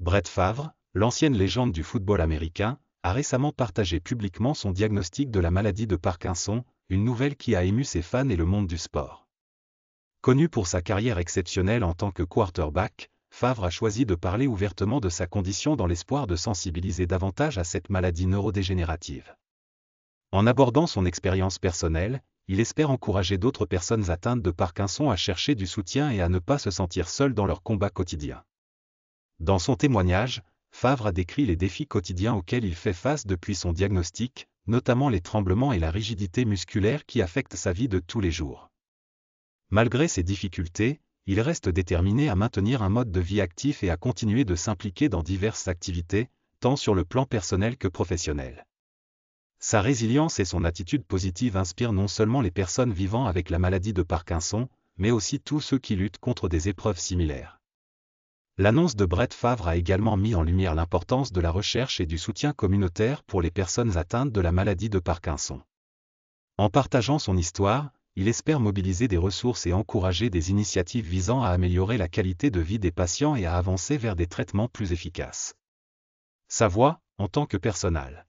Brett Favre, l'ancienne légende du football américain, a récemment partagé publiquement son diagnostic de la maladie de Parkinson, une nouvelle qui a ému ses fans et le monde du sport. Connu pour sa carrière exceptionnelle en tant que quarterback, Favre a choisi de parler ouvertement de sa condition dans l'espoir de sensibiliser davantage à cette maladie neurodégénérative. En abordant son expérience personnelle, il espère encourager d'autres personnes atteintes de Parkinson à chercher du soutien et à ne pas se sentir seules dans leur combat quotidien. Dans son témoignage, Favre a décrit les défis quotidiens auxquels il fait face depuis son diagnostic, notamment les tremblements et la rigidité musculaire qui affectent sa vie de tous les jours. Malgré ces difficultés, il reste déterminé à maintenir un mode de vie actif et à continuer de s'impliquer dans diverses activités, tant sur le plan personnel que professionnel. Sa résilience et son attitude positive inspirent non seulement les personnes vivant avec la maladie de Parkinson, mais aussi tous ceux qui luttent contre des épreuves similaires. L'annonce de Brett Favre a également mis en lumière l'importance de la recherche et du soutien communautaire pour les personnes atteintes de la maladie de Parkinson. En partageant son histoire, il espère mobiliser des ressources et encourager des initiatives visant à améliorer la qualité de vie des patients et à avancer vers des traitements plus efficaces. Sa voix, en tant que personnel.